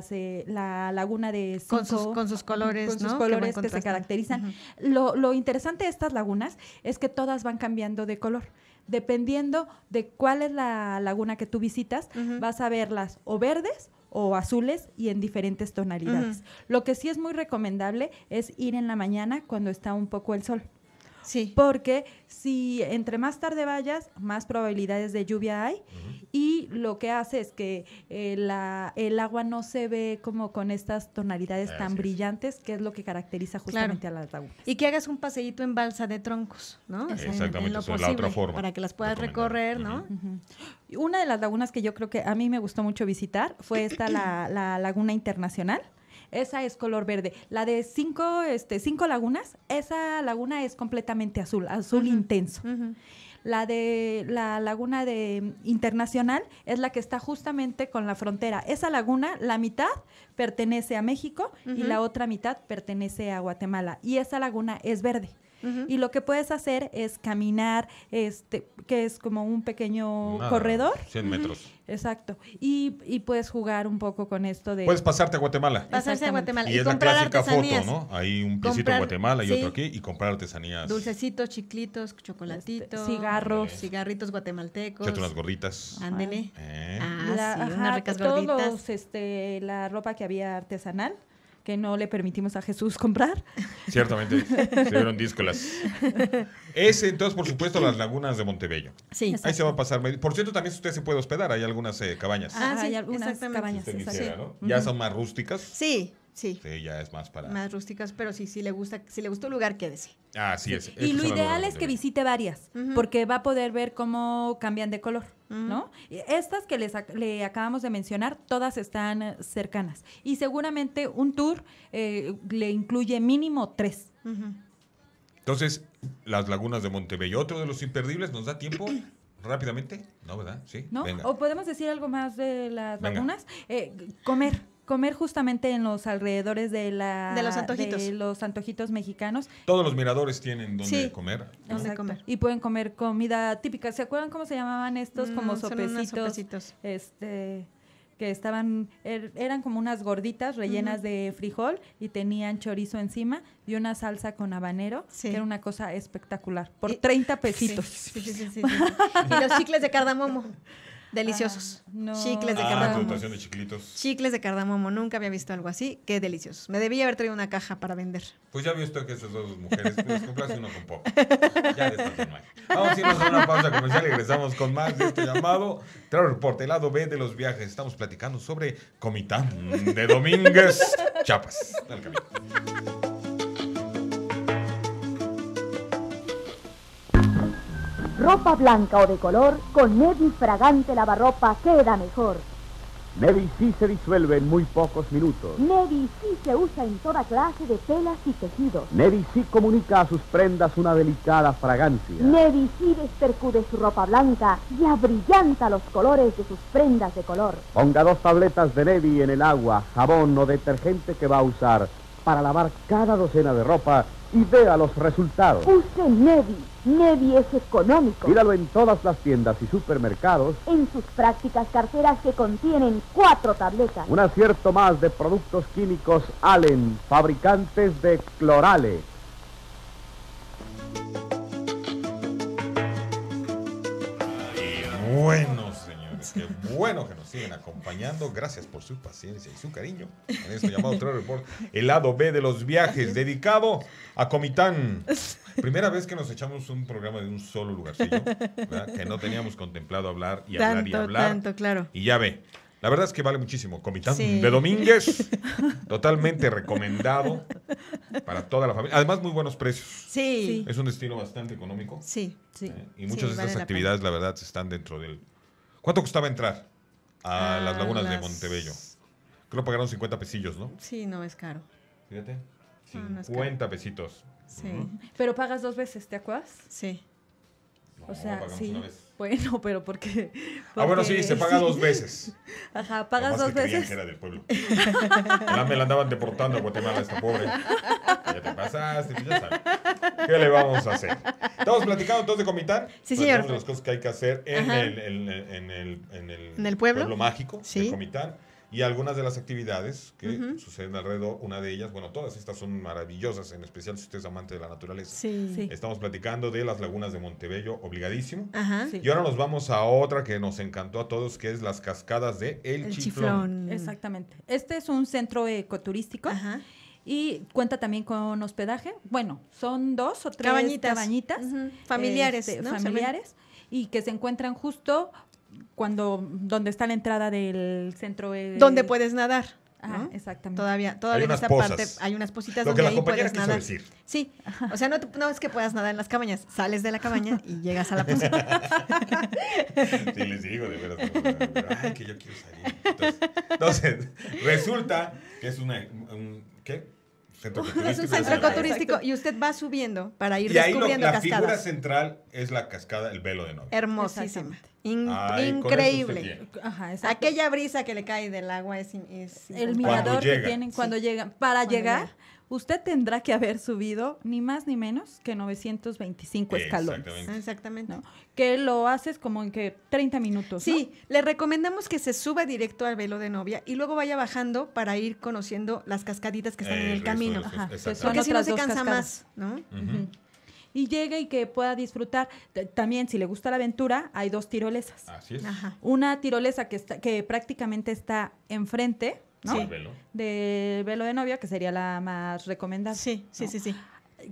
eh, la laguna de con, sus, con colores, con colores que, se caracterizan. lo, interesante de estas lagunas es que todas van cambiando de color. Dependiendo de cuál es la laguna que tú visitas, vas a verlas o verdes o azules y en diferentes tonalidades. Lo que sí es muy recomendable es ir en la mañana cuando está un poco el sol. Sí. Porque si entre más tarde vayas, más probabilidades de lluvia hay. Y lo que hace es que eh, la, el agua no se ve como con estas tonalidades tan brillantes, que es lo que caracteriza justamente a las lagunas. Y que hagas un paseíto en balsa de troncos, ¿no? Exactamente, es la otra forma. Para que las puedas recorrer, ¿no? Una de las lagunas que yo creo que a mí me gustó mucho visitar fue esta, la, la Laguna Internacional esa es color verde. La de cinco, este, cinco lagunas, esa laguna es completamente azul, azul intenso. La de la laguna de mm, Internacional es la que está justamente con la frontera. Esa laguna, la mitad pertenece a México y la otra mitad pertenece a Guatemala. Y esa laguna es verde. Y lo que puedes hacer es caminar, este, que es como un pequeño corredor. 100 metros. Exacto. Y, y, puedes jugar un poco con esto de... Puedes pasarte a Guatemala. Pasarse a Guatemala. Y, y es la clásica foto, ¿no? Hay un pisito en Guatemala y otro aquí y comprar artesanías. Dulcecitos, chiclitos, chocolatitos. cigarros. Eh. Cigarritos guatemaltecos. Chate unas gorditas. Ándele. Eh. Ah, sí, unas ricas gorditas. este, la ropa que había artesanal que no le permitimos a Jesús comprar. Ciertamente, se dieron díscolas. Es entonces, por supuesto, las lagunas de Montebello. Sí. Ahí se va a pasar. Por cierto, también usted se puede hospedar, hay algunas eh, cabañas. Ah, ah sí, hay algunas cabañas. Ya son más rústicas. Sí, Sí. ya es más para. Más rústicas, pero sí, si le gusta, si le gusta un lugar, quédese. Ah, sí. es. Y lo ideal es que visite varias, porque va a poder ver cómo cambian de color, ¿no? Estas que les, le acabamos de mencionar, todas están cercanas. Y seguramente un tour eh, le incluye mínimo tres. Entonces, las lagunas de Montebello, otro de los imperdibles, ¿nos da tiempo? rápidamente, ¿no? ¿Verdad? Sí. ¿No? O podemos decir algo más de las lagunas. Eh, comer comer justamente en los alrededores de la de los antojitos, de los antojitos mexicanos. Todos los miradores tienen donde comer. comer. Y pueden comer comida típica. ¿Se acuerdan cómo se llamaban estos mm, como sopecitos, Este que estaban er, eran como unas gorditas rellenas de frijol y tenían chorizo encima y una salsa con habanero, que era una cosa espectacular, por 30 pesitos. y los chicles de cardamomo. Deliciosos. Ah, Chicles de ah, cardamomo. Chicles de cardamomo. Nunca había visto algo así. Qué deliciosos. Me debía haber traído una caja para vender. Pues ya he visto que esas dos mujeres, pues complace uno con poco. Ya de esta Vamos a irnos a una pausa comercial y regresamos con más de este llamado. Travel Report, el lado B de los viajes. Estamos platicando sobre Comitán de Domínguez, Chiapas. Ropa blanca o de color, con Nevi fragante lavarropa queda mejor. Nevi sí se disuelve en muy pocos minutos. Nevi sí se usa en toda clase de telas y tejidos. Nevi sí comunica a sus prendas una delicada fragancia. Nevi sí despercude su ropa blanca y abrillanta los colores de sus prendas de color. Ponga dos tabletas de Nevi en el agua, jabón o detergente que va a usar para lavar cada docena de ropa y vea los resultados. Use Nevi. Nevi es económico. Míralo en todas las tiendas y supermercados. En sus prácticas carteras que contienen cuatro tabletas. Un acierto más de productos químicos Allen, fabricantes de clorale. Bueno Qué bueno que nos siguen acompañando. Gracias por su paciencia y su cariño. En este llamado Travel Report, el lado B de los viajes, dedicado a Comitán. Primera vez que nos echamos un programa de un solo lugarcillo, ¿verdad? que no teníamos contemplado hablar y hablar y hablar. Tanto, claro. Y ya ve, la verdad es que vale muchísimo. Comitán de Domínguez, totalmente recomendado para toda la familia. Además, muy buenos precios. Sí. Es un destino bastante económico. Sí, sí. ¿Eh? Y muchas de estas actividades, la verdad, están dentro del ¿Cuánto costaba entrar a, las lagunas de Montebello? Creo que pagaron 50 pesillos, ¿no? Sí, no, es caro. Fíjate. 50 pesitos. Sí. Pero pagas dos veces, ¿te acuerdas? Sí. o sea, sí. Bueno, pero porque, qué? Ah, bueno, sí, se paga dos veces. Ajá, pagas dos que veces. Que era del pueblo. me la andaban deportando a Guatemala, esta pobre. Ya te pasaste, pues ya sabes. ¿Qué le vamos a hacer? Estamos platicando entonces de Comitán. Sí, señor. de las cosas que hay que hacer en, el, en, el en el, en el, pueblo? mágico sí. de Comitán y algunas de las actividades que suceden alrededor, una de ellas, bueno, todas estas son maravillosas, en especial si usted es amante de la naturaleza. Sí. sí. Estamos platicando de las lagunas de Montebello, obligadísimo. Y ahora nos vamos a otra que nos encantó a todos, que es las cascadas de El, El Chiflón. Exactamente. Este es un centro ecoturístico. Y cuenta también con hospedaje. Bueno, son dos o tres cabañitas, familiares, este, familiares y que se encuentran justo cuando donde está la entrada del centro donde puedes nadar Ajá, ah, exactamente. Todavía, todavía en esa parte hay unas positas donde la ahí puedes quiso nadar. Decir. Sí, o sea, no, no, es que puedas nadar en las cabañas, sales de la cabaña y llegas a la posita. sí, les digo, de verdad. ay, que yo quiero salir. Entonces, resulta que es una, un, ¿qué? es un centro ecoturístico y usted va subiendo para ir y descubriendo ahí la figura central es la cascada, el velo de novia. Hermosísima. increíble. Aquella brisa que le cae del agua es... el mirador que tienen cuando llegan. Para llegar usted tendrá que haber subido ni más ni menos que 925 escalones. Exactamente. Ah, que lo haces como en que 30 minutos. Sí, le recomendamos que se suba directo al velo de novia y luego vaya bajando para ir conociendo las cascaditas que están en eh, el camino. Ajá, Porque si no se cansa más, ¿no? Y llegue y que pueda disfrutar. También, si le gusta la aventura, hay dos tirolesas. Así es. Ajá. Una tirolesa que, está, que prácticamente está enfrente, ¿no? De velo de novia, que sería la más recomendada. Sí, sí, sí, sí.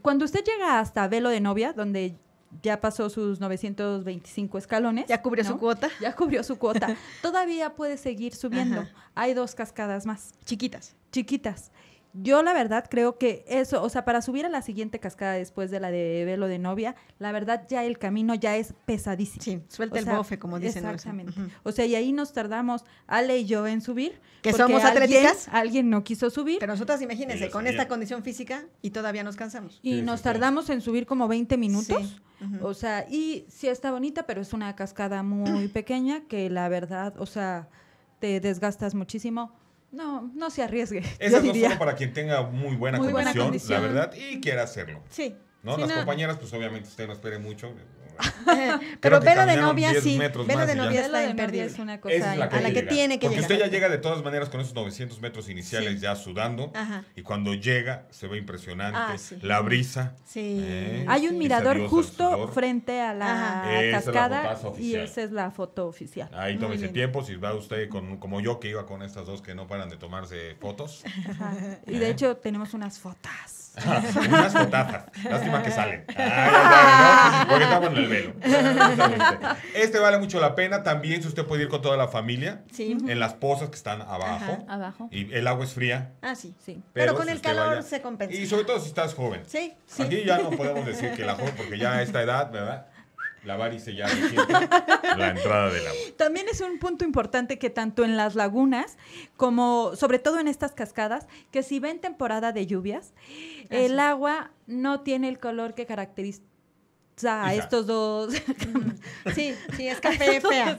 Cuando usted llega hasta velo de novia, donde ya pasó sus 925 escalones. Ya cubrió su cuota. Ya cubrió su cuota. Todavía puede seguir subiendo. Hay dos cascadas más. Chiquitas. Chiquitas. Yo la verdad creo que eso, o sea, para subir a la siguiente cascada después de la de Velo de Novia, la verdad ya el camino ya es pesadísimo. Sí, suelta el bofe, como dicen. Exactamente. O sea, y ahí nos tardamos Ale y yo en subir. Que somos atléticas. Alguien, alguien, no quiso subir. Pero nosotras, imagínense, con esta condición física y todavía nos cansamos. Y nos tardamos en subir como 20 minutos. O sea, y sí está bonita, pero es una cascada muy pequeña que la verdad, o sea, te desgastas muchísimo no, no se arriesgue. Esas diría. para quien tenga muy buena, condición, la verdad, y quiera hacerlo. Sí. ¿No? Las compañeras, pues obviamente usted no espere mucho. Pero pero de novia sí. Velo de novia está imperdible. Es una cosa a la que, tiene que Porque llegar. usted ya llega de todas maneras con esos 900 metros iniciales ya sudando. Y cuando llega se ve impresionante. Ah, la brisa. Sí. ¿eh? Hay un mirador justo frente a la cascada y esa es la foto oficial. Ahí ese tiempo si va usted con, como yo que iba con estas dos que no paran de tomarse fotos. Y de ¿Eh? hecho tenemos unas fotos. Ah, unas fotazas. Lástima que salen. Porque está con el velo. este vale mucho la pena. También si usted puede ir con toda la familia. En las pozas que están abajo. Y el agua es fría. Ah, sí, sí. Pero, con el calor se compensa. Y sobre todo si estás joven. Sí, sí. Aquí ya no podemos decir que la joven, porque ya a esta edad, ¿verdad? lavar y sellar la entrada del agua. También es un punto importante que tanto en las lagunas como sobre todo en estas cascadas, que si ven temporada de lluvias, ah, el agua no tiene el color que caracteriza a estos dos. sí, sí, es café fea.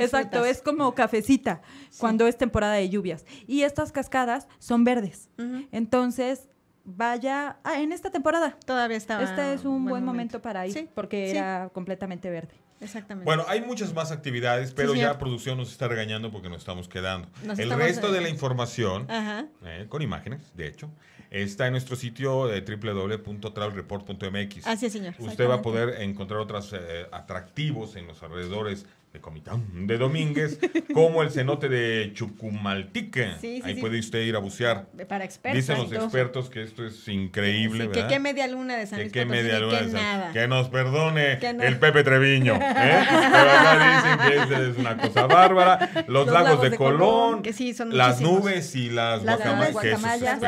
Exacto, es como cafecita cuando es temporada de lluvias. Y estas cascadas son verdes. Entonces, vaya ah, en esta temporada. Todavía está. Este es un buen, momento. para ir porque era completamente verde. Exactamente. Bueno, hay muchas más actividades, pero ya producción nos está regañando porque nos estamos quedando. el resto de la información, eh, con imágenes, de hecho, está en nuestro sitio eh, www.travelreport.mx. Así es, señor. Usted va a poder encontrar otros eh, atractivos en los alrededores de Comitán de Domínguez, como el cenote de Chucumaltique. Ahí puede usted ir a bucear. Para expertos. Dicen los expertos que esto es increíble, ¿verdad? Que qué media luna de San Luis que, media luna que Que nos perdone el Pepe Treviño. ¿eh? Pero acá dicen que esa es una cosa bárbara. Los, lagos, de, Colón, las nubes y las, las guacamayas,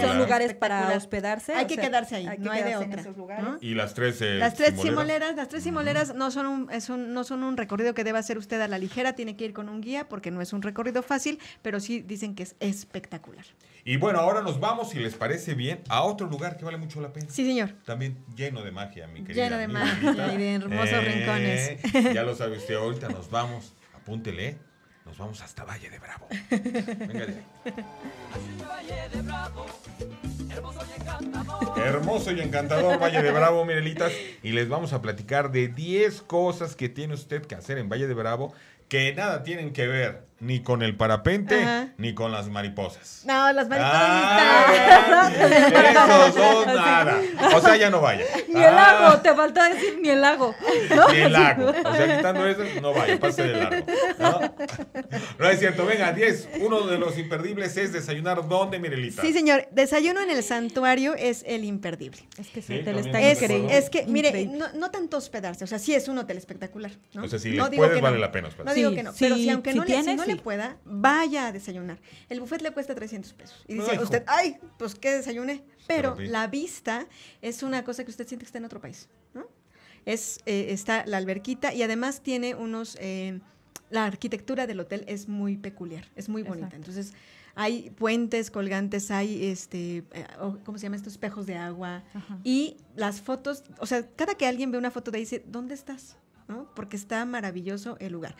son lugares para hospedarse. Hay que quedarse ahí, no hay de otra. lugares. Y las tres eh, Las tres simoleras, las tres simoleras no son un, es un, no son un recorrido que va a ser usted a la ligera, tiene que ir con un guía porque no es un recorrido fácil, pero sí dicen que es espectacular. Y bueno, ahora nos vamos, si les parece bien, a otro lugar que vale mucho la pena. Sí, señor. También lleno de magia, mi querida. Lleno de magia y de hermosos eh, rincones. Ya lo sabe usted, ahorita nos vamos, apúntele, ¿eh? nos vamos hasta Valle de Bravo. Venga, Valle de Bravo. Hermoso y encantador Valle de Bravo, Mirelitas. Y les vamos a platicar de 10 cosas que tiene usted que hacer en Valle de Bravo que nada tienen que ver ni con el parapente, ni con las mariposas. No, las ah, mariposas ah, nada. O sea, ya no vaya. Ni el ah. lago, te faltó decir ni el lago. Ni el lago. O sea, quitando eso, no vaya, pase del lago. ¿no? no es cierto. Venga, 10. Uno de los imperdibles es desayunar donde, Mirelita. Sí, señor. Desayuno en el santuario es el imperdible. Es que sí, te lo está es, es que, mire, no, tanto hospedarse. O sea, sí es un hotel espectacular. ¿no? O sea, si no puedes, vale la pena No digo que no, pero si aunque no, tienes, pueda, vaya a desayunar. El buffet le cuesta 300 pesos. Y dice usted, ay, pues que desayune. Pero la vista es una cosa que usted siente que está en otro país. Es, eh, está la alberquita y además tiene unos... Eh, la arquitectura del hotel es muy peculiar, es muy bonita. Entonces, hay puentes colgantes, hay este, eh, ¿cómo se llama? Estos espejos de agua. Y las fotos, o sea, cada que alguien ve una foto de ahí dice, ¿dónde estás? Porque está maravilloso el lugar.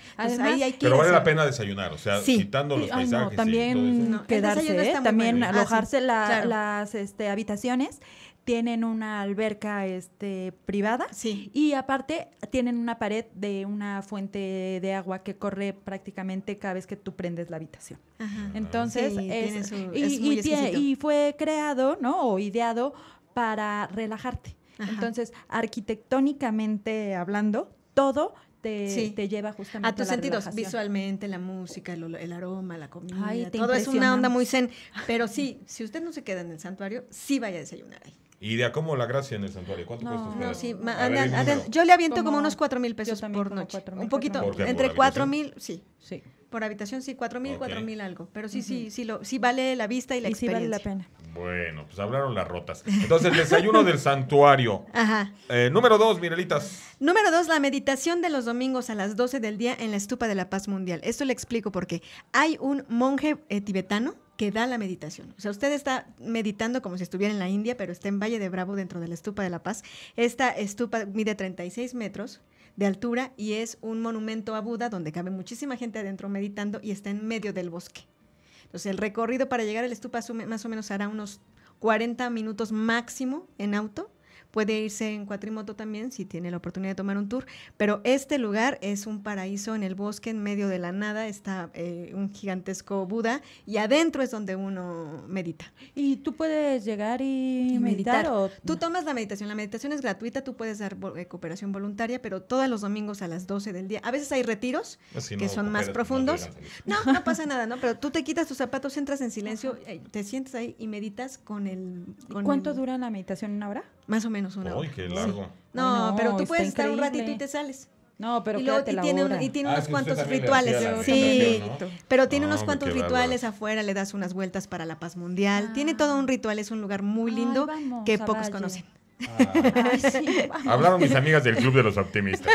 pero vale la pena desayunar, o sea, quitando los paisajes. también quedarse, también ah, alojarse las este, habitaciones tienen una alberca este privada y aparte tienen una pared de una fuente de agua que corre prácticamente cada vez que tú prendes la habitación. Entonces, y, fue creado, ¿no? O ideado para relajarte. Entonces, arquitectónicamente hablando, todo te, lleva justamente a tus a sentidos, visualmente, la música, el, aroma, la comida, todo es una onda muy zen. Pero sí, si usted no se queda en el santuario, sí vaya a desayunar ahí. Y de cómo la gracia en el santuario. ¿Cuánto cuesta No, sí, yo le aviento como, unos cuatro mil pesos por noche. un poquito, entre 4 mil, sí. sí. Por habitación, sí, cuatro mil, cuatro mil algo. Pero sí, sí, sí, lo, sí vale la vista y la experiencia. vale la pena. Bueno, pues hablaron las rotas. Entonces, el desayuno del santuario. Ajá. Eh, número dos, Mirelitas. Número dos, la meditación de los domingos a las 12 del día en la estupa de la paz mundial. Esto le explico porque hay un monje eh, tibetano que da la meditación. O sea, usted está meditando como si estuviera en la India, pero está en Valle de Bravo dentro de la Estupa de la Paz. Esta estupa mide 36 metros de altura y es un monumento a Buda donde cabe muchísima gente adentro meditando y está en medio del bosque. Entonces, el recorrido para llegar a la estupa más o menos hará unos 40 minutos máximo en auto Puede irse en cuatrimoto también si tiene la oportunidad de tomar un tour, pero este lugar es un paraíso en el bosque, en medio de la nada, está eh, un gigantesco Buda y adentro es donde uno medita. ¿Y tú puedes llegar y, meditar, o... Tú tomas la meditación, la meditación es gratuita, tú puedes dar eh, cooperación voluntaria, pero todos los domingos a las 12 del día. A veces hay retiros ah, que son más profundos. No, no, pasa nada, ¿no? Pero tú te quitas tus zapatos, entras en silencio, eh, te sientes ahí y meditas con el... ¿Cuánto dura la meditación? ¿Una hora? Más o menos una Uy, qué largo. No, pero tú puedes estar un ratito y te sales. No, pero y, luego, y, tiene, y ah, tiene unos cuantos rituales. sí, pero tiene unos cuantos rituales afuera, le das unas vueltas para la paz mundial. Ah. Tiene todo un ritual, es un lugar muy lindo que pocos conocen. Ah. Hablaron mis amigas del Club de los Optimistas.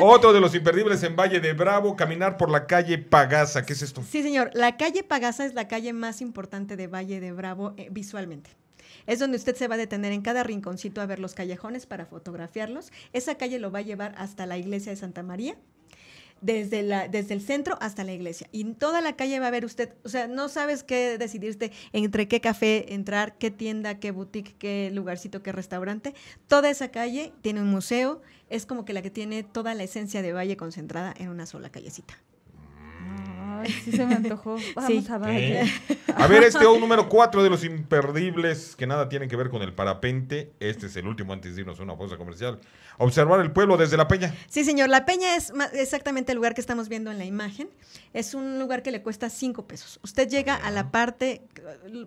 Otro de los imperdibles en Valle de Bravo, caminar por la calle Pagasa. ¿Qué es esto? Sí, señor. La calle Pagasa es la calle más importante de Valle de Bravo eh, visualmente. Es donde usted se va a detener en cada rinconcito a ver los callejones para fotografiarlos. Esa calle lo va a llevar hasta la iglesia de Santa María. Desde, la, desde el centro hasta la iglesia. Y en toda la calle va a ver usted, o sea, no sabes qué decidirte entre qué café entrar, qué tienda, qué boutique, qué lugarcito, qué restaurante. Toda esa calle tiene un museo, es como que la que tiene toda la esencia de Valle concentrada en una sola callecita sí se me antojó. Vamos a ver. A ver, este O número cuatro de los imperdibles que nada tienen que ver con el parapente. Este es el último antes de irnos a una pausa comercial. Observar el pueblo desde la peña. Sí, señor. La peña es exactamente el lugar que estamos viendo en la imagen. Es un lugar que le cuesta cinco pesos. Usted llega a la parte,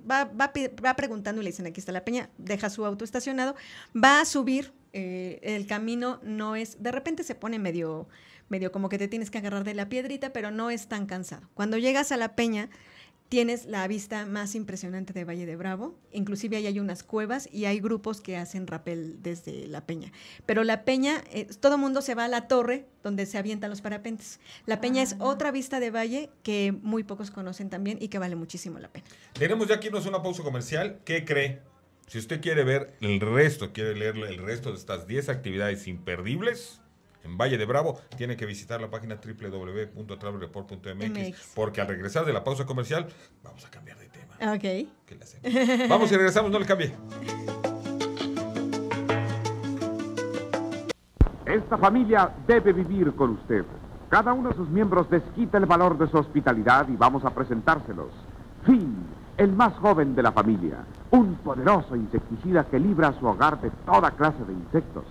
va, va, preguntando y le dicen, aquí está la peña, deja su auto estacionado, va a subir. Eh, el camino no es, de repente se pone medio medio como que te tienes que agarrar de la piedrita, pero no es tan cansado. Cuando llegas a la peña, tienes la vista más impresionante de Valle de Bravo. Inclusive ahí hay unas cuevas y hay grupos que hacen rappel desde la peña. Pero la peña, eh, todo mundo se va a la torre donde se avientan los parapentes. La peña es ah. otra vista de valle que muy pocos conocen también y que vale muchísimo la pena. Tenemos ya aquí es una pausa comercial. ¿Qué cree? Si usted quiere ver el resto, quiere leerle el resto de estas 10 actividades imperdibles, en Valle de Bravo, tiene que visitar la página www.travelreport.mx porque al regresar de la pausa comercial vamos a cambiar de tema. Ok. vamos y regresamos, no le cambie. Esta familia debe vivir con usted. Cada uno de sus miembros desquita el valor de su hospitalidad y vamos a presentárselos. Fin, el más joven de la familia, un poderoso insecticida que libra su hogar de toda clase de insectos.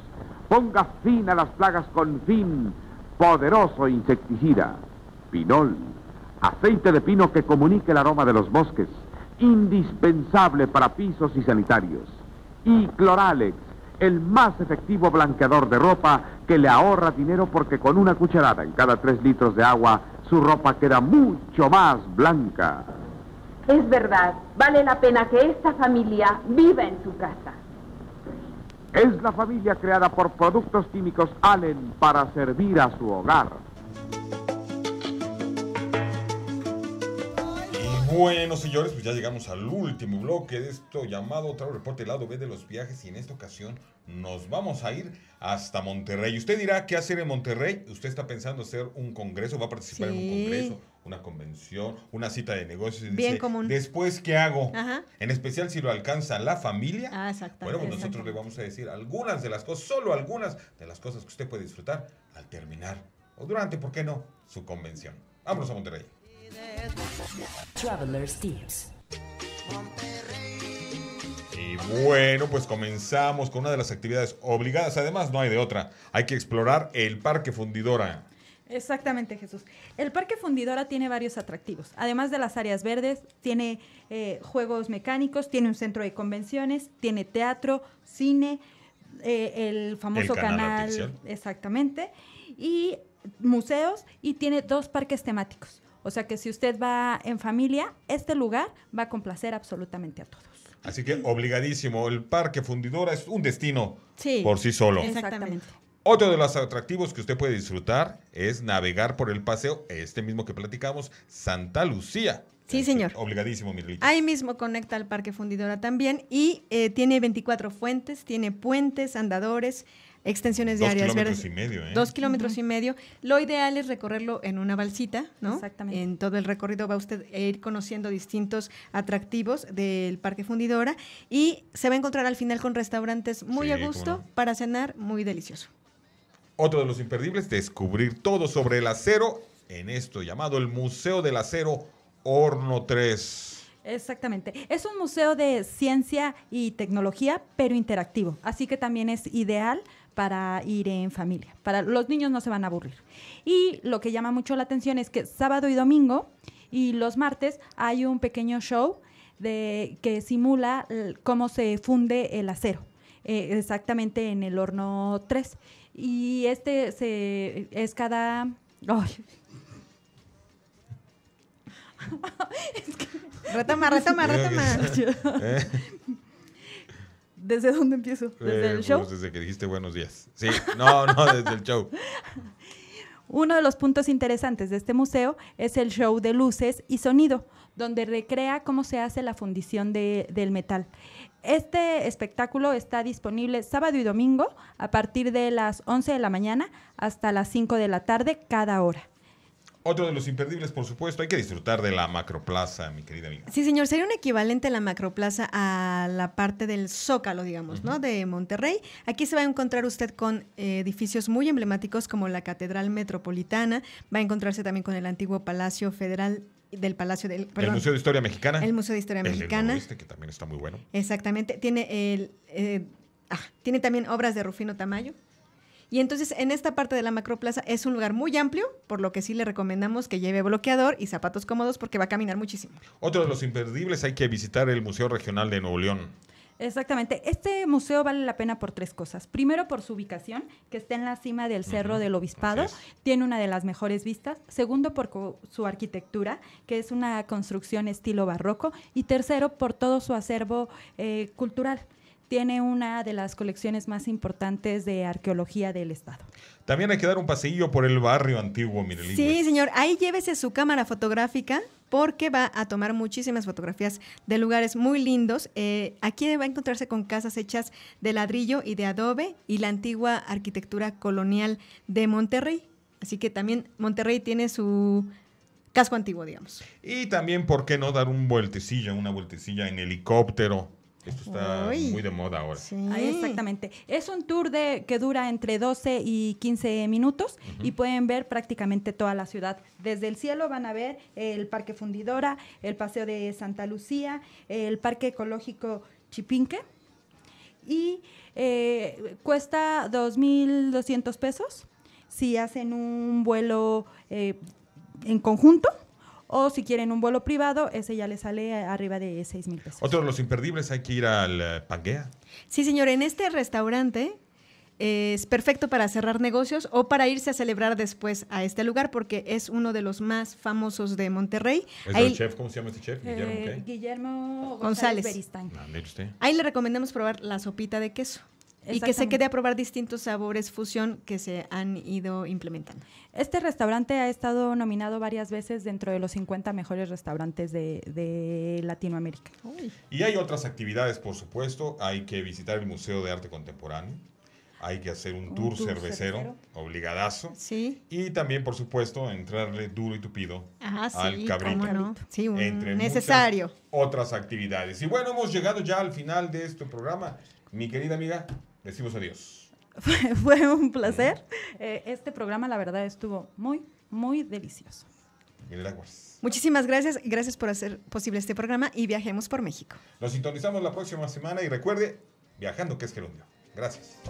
Ponga fin a las plagas con fin, poderoso insecticida. Pinol, aceite de pino que comunique el aroma de los bosques, indispensable para pisos y sanitarios. Y Cloralex, el más efectivo blanqueador de ropa que le ahorra dinero porque con una cucharada en cada tres litros de agua su ropa queda mucho más blanca. Es verdad, vale la pena que esta familia viva en su casa. Es la familia creada por productos químicos Allen para servir a su hogar. Bueno, señores, pues ya llegamos al último bloque de esto llamado Otro Reporte, el lado B de los viajes, y en esta ocasión nos vamos a ir hasta Monterrey. Usted dirá, ¿qué hacer en Monterrey? Usted está pensando hacer un congreso, va a participar en un congreso, una convención, una cita de negocios. Bien dice, común. Después, ¿qué hago? En especial si lo alcanza la familia. Ah, exactamente. Bueno, pues nosotros le vamos a decir algunas de las cosas, solo algunas de las cosas que usted puede disfrutar al terminar o durante, ¿por qué no?, su convención. Vámonos a Monterrey. Travelers Tips. Y bueno, pues comenzamos con una de las actividades obligadas. Además, no hay de otra. Hay que explorar el Parque Fundidora. Exactamente, Jesús. El Parque Fundidora tiene varios atractivos. Además de las áreas verdes, tiene eh, juegos mecánicos, tiene un centro de convenciones, tiene teatro, cine, eh, el famoso canal exactamente, y museos, y tiene dos parques temáticos. O sea que si usted va en familia, este lugar va a complacer absolutamente a todos. Así que obligadísimo, el Parque Fundidora es un destino por sí solo. Exactamente. Otro de los atractivos que usted puede disfrutar es navegar por el paseo, este mismo que platicamos, Santa Lucía. Sí, este, señor. Obligadísimo, Mirelita. Ahí mismo conecta al Parque Fundidora también y eh, tiene 24 fuentes, tiene puentes, andadores, Extensiones de dos áreas verdes. Dos kilómetros y medio, ¿eh? Dos kilómetros y medio. Lo ideal es recorrerlo en una balsita, ¿no? Exactamente. En todo el recorrido va usted a ir conociendo distintos atractivos del Parque Fundidora y se va a encontrar al final con restaurantes muy a gusto para cenar, muy delicioso. Otro de los imperdibles, descubrir todo sobre el acero en esto llamado el Museo del Acero Horno 3. Exactamente. Es un museo de ciencia y tecnología, pero interactivo. Así que también es ideal para ir en familia. Para los niños no se van a aburrir. Y lo que llama mucho la atención es que sábado y domingo y los martes hay un pequeño show de que simula cómo se funde el acero, eh, exactamente en el horno 3. Y este se, es cada oh. ¿Desde dónde empiezo? Eh, ¿Desde el pues, show? desde que dijiste buenos días. Sí, no, no, desde el show. Uno de los puntos interesantes de este museo es el show de luces y sonido, donde recrea cómo se hace la fundición de, del metal. Este espectáculo está disponible sábado y domingo a partir de las 11 de la mañana hasta las 5 de la tarde cada hora. Otro de los imperdibles, por supuesto, hay que disfrutar de la macroplaza, mi querida amiga. Sí, señor, sería un equivalente a la macroplaza a la parte del Zócalo, digamos, ¿no? De Monterrey. Aquí se va a encontrar usted con eh, edificios muy emblemáticos como la Catedral Metropolitana, va a encontrarse también con el antiguo Palacio Federal del Palacio del el Museo de Historia Mexicana. El Museo de Historia Mexicana. El este, que también está muy bueno. Exactamente, tiene el eh, ah, tiene también obras de Rufino Tamayo. Y entonces en esta parte de la macroplaza es un lugar muy amplio, por lo que sí le recomendamos que lleve bloqueador y zapatos cómodos porque va a caminar muchísimo. Otro de los imperdibles, hay que visitar el Museo Regional de Nuevo León. Exactamente. Este museo vale la pena por tres cosas. Primero, por su ubicación, que está en la cima del Cerro del Obispado, tiene una de las mejores vistas. Segundo, por su arquitectura, que es una construcción estilo barroco. Y tercero, por todo su acervo eh, cultural tiene una de las colecciones más importantes de arqueología del estado. También hay que dar un paseillo por el barrio antiguo, Mirelín. Sí, señor, ahí llévese su cámara fotográfica porque va a tomar muchísimas fotografías de lugares muy lindos. Eh, aquí va a encontrarse con casas hechas de ladrillo y de adobe y la antigua arquitectura colonial de Monterrey. Así que también Monterrey tiene su casco antiguo, digamos. Y también, ¿por qué no dar un vueltecillo? una vueltecilla en helicóptero? Esto está muy de moda ahora. exactamente. Es un tour de, que dura entre 12 y 15 minutos y pueden ver prácticamente toda la ciudad. Desde el cielo van a ver el Parque Fundidora, el Paseo de Santa Lucía, el Parque Ecológico Chipinque y eh, cuesta 2.200 pesos si hacen un vuelo eh, en conjunto o si quieren un vuelo privado, ese ya les sale arriba de 6 mil pesos. Otro de los imperdibles, hay que ir al eh, Paguea? Sí, señor, en este restaurante eh, es perfecto para cerrar negocios o para irse a celebrar después a este lugar porque es uno de los más famosos de Monterrey. ¿Es el chef? ¿Cómo se llama este chef? Guillermo, eh, Guillermo González. Ah, Ahí le recomendamos probar la sopita de queso. Y que se quede a probar distintos sabores fusión que se han ido implementando. Este restaurante ha estado nominado varias veces dentro de los 50 mejores restaurantes de, Latinoamérica. Y hay otras actividades, por supuesto. Hay que visitar el Museo de Arte Contemporáneo. Hay que hacer un, tour, cervecero, obligadazo. Sí. Y también, por supuesto, entrarle duro y tupido ah, al cabrito. Sí, entre necesario. Otras actividades. Y bueno, hemos llegado ya al final de este programa. Mi querida amiga, Decimos adiós. Fue, un placer. Eh, este programa, la verdad, estuvo muy, muy delicioso. Muchísimas gracias. Gracias por hacer posible este programa y viajemos por México. Nos sintonizamos la próxima semana y recuerde, viajando que es gerundio. Gracias.